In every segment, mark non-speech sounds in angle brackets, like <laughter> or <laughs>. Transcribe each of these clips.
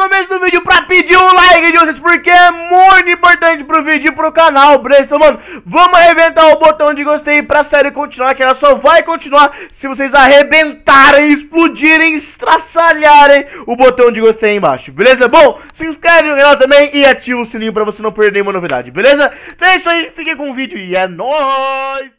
começo do vídeo pra pedir o like de vocês, porque é muito importante pro vídeo e pro canal, beleza? Então, mano, vamos arrebentar o botão de gostei pra série continuar, que ela só vai continuar se vocês arrebentarem, explodirem, estraçalharem o botão de gostei aí embaixo, beleza? Bom, se inscreve no canal também e ativa o sininho pra você não perder nenhuma novidade, beleza? Então é isso aí, fiquem com o vídeo e é nóis!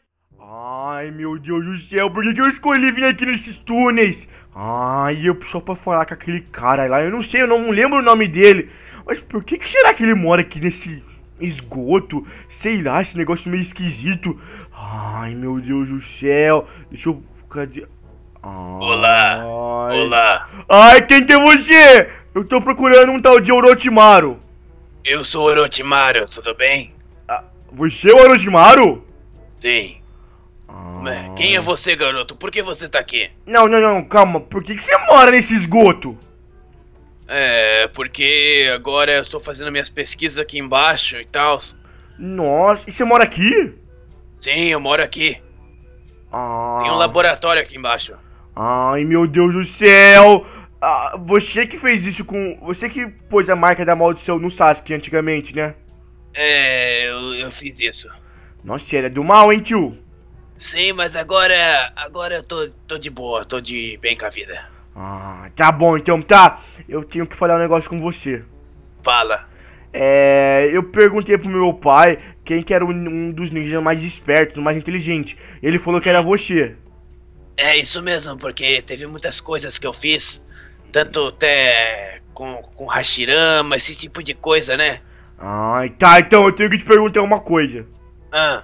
Ai, meu Deus do céu, por que eu escolhi vir aqui nesses túneis? Ai, eu só pra falar com aquele cara lá. Eu não sei, eu não lembro o nome dele. Mas por que, que será que ele mora aqui nesse esgoto? Sei lá, esse negócio meio esquisito. Ai, meu Deus do céu. Deixa eu. Cadê? Ai. Olá! Olá! Ai, quem que é você? Eu tô procurando um tal de Orochimaru. Eu sou Orochimaru, tudo bem? Ah, você é o Orochimaru? Sim. É? Quem é ah. você, garoto? Por que você tá aqui? Não, não, não, calma. Por que, que você mora nesse esgoto? É, porque agora eu estou fazendo minhas pesquisas aqui embaixo e tal. Nossa, e você mora aqui? Sim, eu moro aqui. Ah. Tem um laboratório aqui embaixo. Ai, meu Deus do céu! Ah, você que fez isso com. Você que pôs a marca da maldição no Sasuke antigamente, né? É, eu, eu fiz isso. Nossa, é do mal, hein, tio? Sim, mas agora. É, agora eu tô, tô de boa, tô de bem com a vida. Ah, tá bom, então tá. Eu tenho que falar um negócio com você. Fala. É, eu perguntei pro meu pai quem que era um dos ninjas mais espertos, mais inteligente. Ele falou que era você. É isso mesmo, porque teve muitas coisas que eu fiz, tanto até com, com Hashirama, esse tipo de coisa, né? Ah, tá, então eu tenho que te perguntar uma coisa. Ah.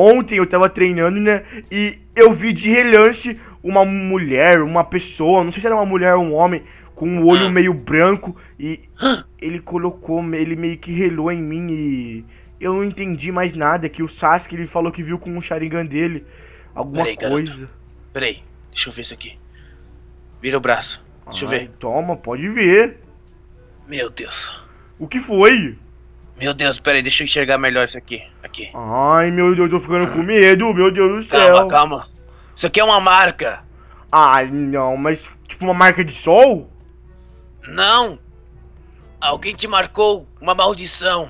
Ontem eu tava treinando, né? E eu vi de relance uma mulher, uma pessoa, não sei se era uma mulher ou um homem, com o um olho ah. meio branco e ah. ele colocou, ele meio que relou em mim e eu não entendi mais nada, que o Sasuke ele falou que viu com o Sharingan dele alguma Peraí, coisa. Garoto. Peraí, deixa eu ver isso aqui. Vira o braço. Deixa Ai, eu ver. Toma, pode ver. Meu Deus. O que foi? Meu Deus, peraí, deixa eu enxergar melhor isso aqui. Aqui. Ai, meu Deus, eu tô ficando com medo, meu Deus do céu. Calma, calma. Isso aqui é uma marca. Ah, não, mas tipo uma marca de sol? Não. Alguém te marcou uma maldição.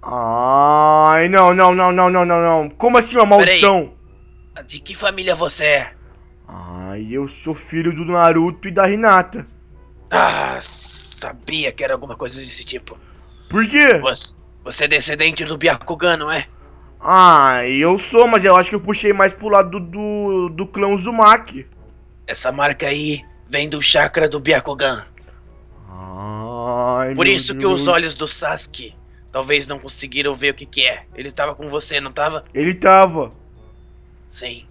Ai, não, não, não, não, não, não, não. Como assim uma maldição? Peraí. De que família você é? Ai, eu sou filho do Naruto e da Hinata. Ah, sabia que era alguma coisa desse tipo. Por quê? Você, é descendente do Byakugan, não é? Ah, eu sou, mas eu acho que eu puxei mais pro lado do, do, do clã Uzumaki. Essa marca aí vem do chakra do Byakugan. Ai, Por isso Deus. que os olhos do Sasuke talvez não conseguiram ver o que, que é. Ele tava com você, não tava? Ele tava. Sim.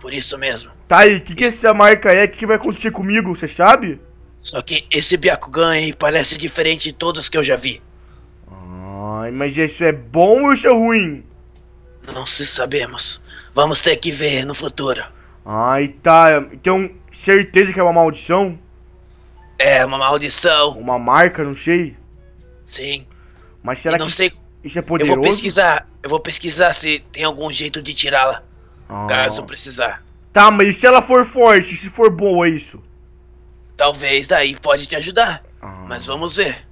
Por isso mesmo. Tá aí, o que, que essa marca é? O que, que vai acontecer comigo? Você sabe? Só que esse Byakugan aí parece diferente de todos que eu já vi mas isso é bom ou isso é ruim? Não se sabemos. Vamos ter que ver no futuro. Ai, tá. Então, certeza que é uma maldição? É, uma maldição. Uma marca, não sei. Sim. Mas será não que sei. isso é poderoso? Eu vou pesquisar. Eu vou pesquisar se tem algum jeito de tirá-la. Ah. Caso precisar. Tá, mas e se ela for forte? Se for boa, isso? Talvez daí pode te ajudar. Ah. Mas vamos ver.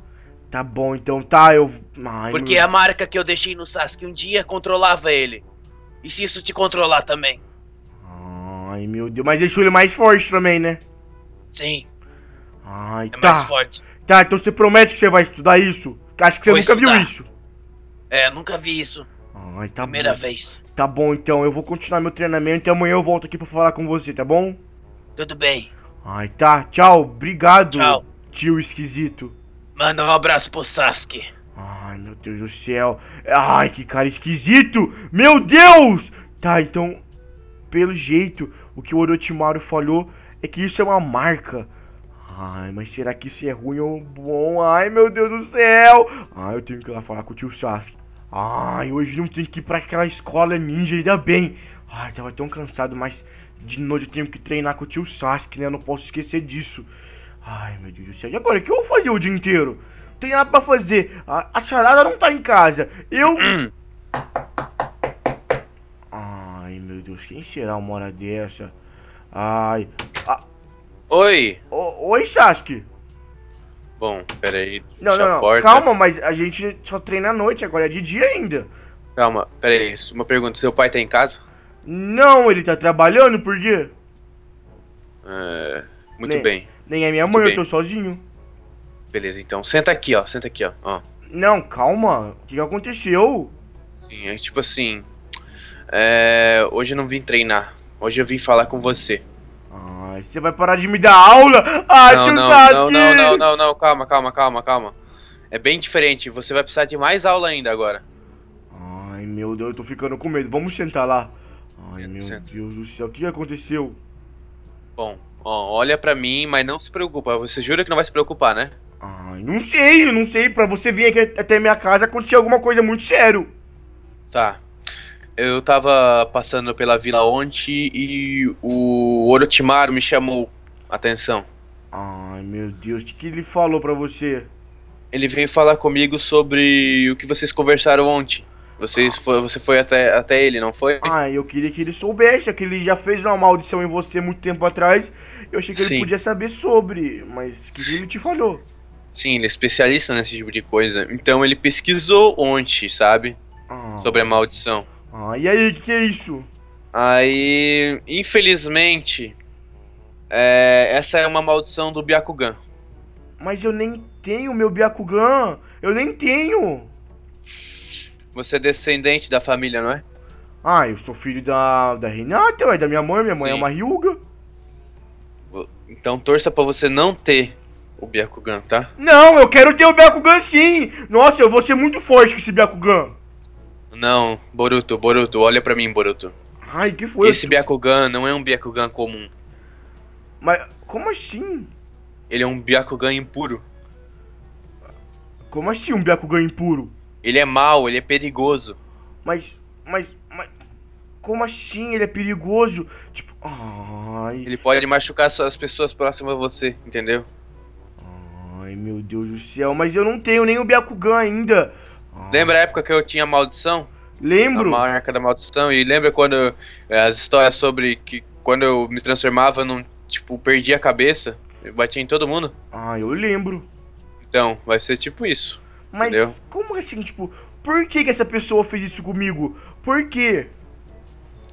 Tá bom, então tá, eu. Ai, Porque meu... É a marca que eu deixei no Sasuke um dia controlava ele. E se isso te controlar também? Ai, meu Deus, mas deixou ele mais forte também, né? Sim. Ai, é tá. mais forte. Tá, então você promete que você vai estudar isso? Acho que você Vou nunca estudar. viu isso. É, nunca vi isso. Ai, tá Primeira bom. vez. Tá bom, então. Eu vou continuar meu treinamento e amanhã eu volto aqui pra falar com você, tá bom? Tudo bem. Ai, tá. Tchau. Obrigado, Tchau. tio esquisito. Manda um abraço pro Sasuke. Ai, meu Deus do céu. Ai, que cara esquisito. Meu Deus! Tá, então, pelo jeito, o que o Orochimaru falou é que isso é uma marca. Ai, mas será que isso é ruim ou bom? Ai, meu Deus do céu! Ai, eu tenho que ir lá falar com o tio Sasuke. Ai, hoje não tenho que ir pra aquela escola ninja, ainda bem. Ai, tava tão cansado, mas de noite eu tenho que treinar com o tio Sasuke, né? Eu não posso esquecer disso. Ai, meu Deus do céu. E agora, o que eu vou fazer o dia inteiro? Não tem nada pra fazer. A, a charada não tá em casa. Eu... Ai, meu Deus. Quem será uma hora dessa? Ai... Oi! O, oi, Sasuke. Bom, peraí. Não, não, não. Calma, mas a gente só treina à noite, agora é de dia ainda. Calma, peraí. É uma pergunta: seu pai tá em casa? Não, ele tá trabalhando, por quê? É, muito Nem. Né? bem. Nem a é minha mãe, eu tô sozinho. Beleza, então senta aqui, ó. Senta aqui, ó. ó. Não, calma. O que aconteceu? Sim, é tipo assim. É... Hoje eu não vim treinar. Hoje eu vim falar com você. Ai, você vai parar de me dar aula? Ai, não, tio não, Não, não, não, não, não, calma, calma, calma, calma. É bem diferente, você vai precisar de mais aula ainda agora. Ai, meu Deus, eu tô ficando com medo. Vamos sentar lá. Ai, senta, meu senta. Deus do céu, o que aconteceu? Bom, Ó, olha para mim, mas não se preocupa. Você jura que não vai se preocupar, né? Ai, não sei, eu não sei. Pra você vir aqui até minha casa aconteceu alguma coisa muito sério. Tá. Eu tava passando pela vila ontem e o Orochimaru me chamou a atenção. Ai, meu Deus, o que, que ele falou pra você? Ele veio falar comigo sobre o que vocês conversaram ontem. Vocês ah. foi, você foi até, até ele, não foi? Ah, eu queria que ele soubesse que ele já fez uma maldição em você muito tempo atrás eu achei que ele podia saber sobre, mas que ele te falou. Sim, ele é especialista nesse tipo de coisa. Então ele pesquisou ontem, sabe? Ah. Sobre a maldição. Ah, e aí, o que, que é isso? Aí, infelizmente, é, essa é uma maldição do Byakugan. Mas eu nem tenho meu Byakugan! Eu nem tenho! Você é descendente da família, não é? Ah, eu sou filho da, da Renata, ué, da minha mãe. Minha mãe é Sim. é uma Ryuga. Então torça para você não ter o Byakugan, tá? Não, eu quero ter o Byakugan sim! Nossa, eu vou ser muito forte com esse Byakugan. Não, Boruto, Boruto, olha para mim, Boruto. Ai, que foi? Esse Byakugan não é um Byakugan comum. Mas como assim? Ele é um Byakugan impuro. Como assim um Byakugan impuro? Ele é mau, ele é perigoso. Mas, mas como assim? Ele é perigoso. Tipo, ai. Ele pode machucar as pessoas próximas a você, entendeu? Ai, meu Deus do céu, mas eu não tenho nem o Byakugan ainda. Ah. Lembra a época que eu tinha maldição? Lembro. A marca da maldição. E lembra quando eh, as histórias sobre que quando eu me transformava num, tipo, perdi a cabeça, eu batia em todo mundo? Ah, eu lembro. Então, vai ser tipo isso. Mas entendeu? como assim, tipo, por que, que essa pessoa fez isso comigo? Por quê?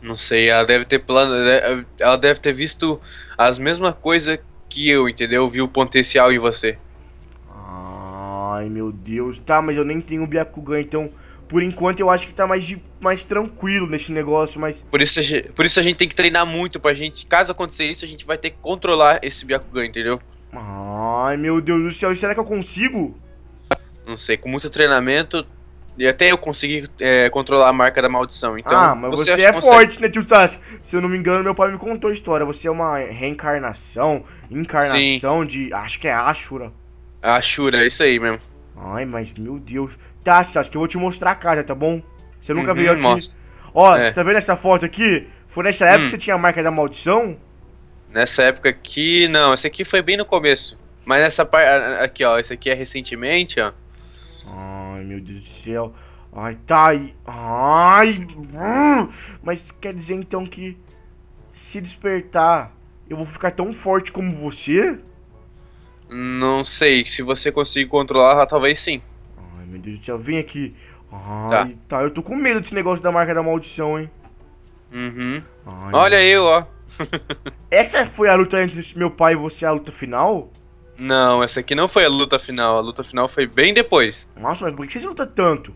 Não sei, ela deve ter plano, né, ela deve ter visto as mesmas coisas que eu, entendeu? Viu o potencial em você. Ai, meu Deus. Tá, mas eu nem tenho o Byakugan, então por enquanto eu acho que tá mais, de, mais tranquilo nesse negócio, mas. Por isso, por isso a gente tem que treinar muito pra gente. Caso aconteça isso, a gente vai ter que controlar esse Byakugan, entendeu? Ai, meu Deus do céu, será que eu consigo? Não sei, com muito treinamento, e até eu consegui é, controlar a marca da maldição. Então, ah, mas você, você é forte, né, tio Sasuke? Se eu não me engano, meu pai me contou a história. Você é uma reencarnação, encarnação Sim. de. Acho que é Ashura. Ashura, é isso aí mesmo. Ai, mas meu Deus. Tá, Sasuke, eu vou te mostrar a casa, tá bom? Você nunca uhum, veio aqui. Mostra. Ó, é. tá vendo essa foto aqui? Foi nessa época hum. que você tinha a marca da maldição? Nessa época aqui, não. Esse aqui foi bem no começo. Mas nessa parte. Aqui, ó. Esse aqui é recentemente, ó. Ai, meu Deus do céu. Ai, tá aí. Ai. Hum. Mas quer dizer então que se despertar, eu vou ficar tão forte como você? Não sei. Se você conseguir controlar, talvez sim. Ai, meu Deus do céu. Vem aqui. Ai, tá. tá. Eu tô com medo desse negócio da marca da maldição, hein? Uhum. Ai, Olha meu... eu, ó. Essa foi a luta entre meu pai e você, a luta final? Não, essa aqui não foi a luta final. A luta final foi bem depois. Nossa, mas por que você luta tanto?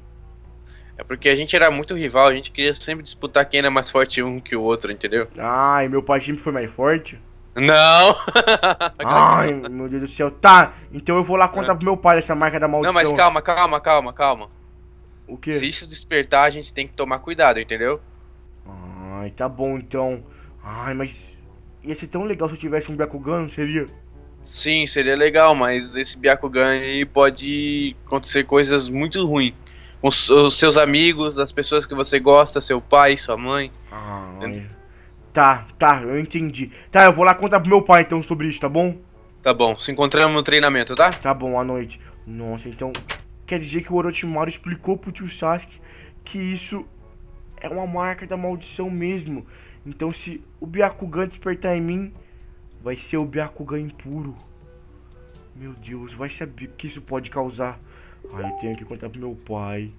É porque a gente era muito rival, a gente queria sempre disputar quem era mais forte um que o outro, entendeu? Ai, meu pai sempre foi mais forte? Não! <laughs> Ai, meu Deus do céu. Tá, então eu vou lá contar é. pro meu pai essa marca da maldição. Não, mas calma, calma, calma, calma. O quê? Se isso despertar, a gente tem que tomar cuidado, entendeu? Ai, tá bom então. Ai, mas ia ser tão legal se eu tivesse um Bakugan, seria? Sim, seria legal, mas esse Byakugan aí pode acontecer coisas muito ruins. Com os seus amigos, as pessoas que você gosta, seu pai, sua mãe. Ah, tá, tá, eu entendi. Tá, eu vou lá contar pro meu pai então sobre isso, tá bom? Tá bom, se encontramos no treinamento, tá? Tá bom, à noite. Nossa, então quer dizer que o Orochimaru explicou pro tio Sasuke que isso é uma marca da maldição mesmo. Então se o Byakugan despertar em mim, Vai ser o Byakugan impuro. Meu Deus, vai saber o que isso pode causar. Ah, eu tenho que contar pro meu pai.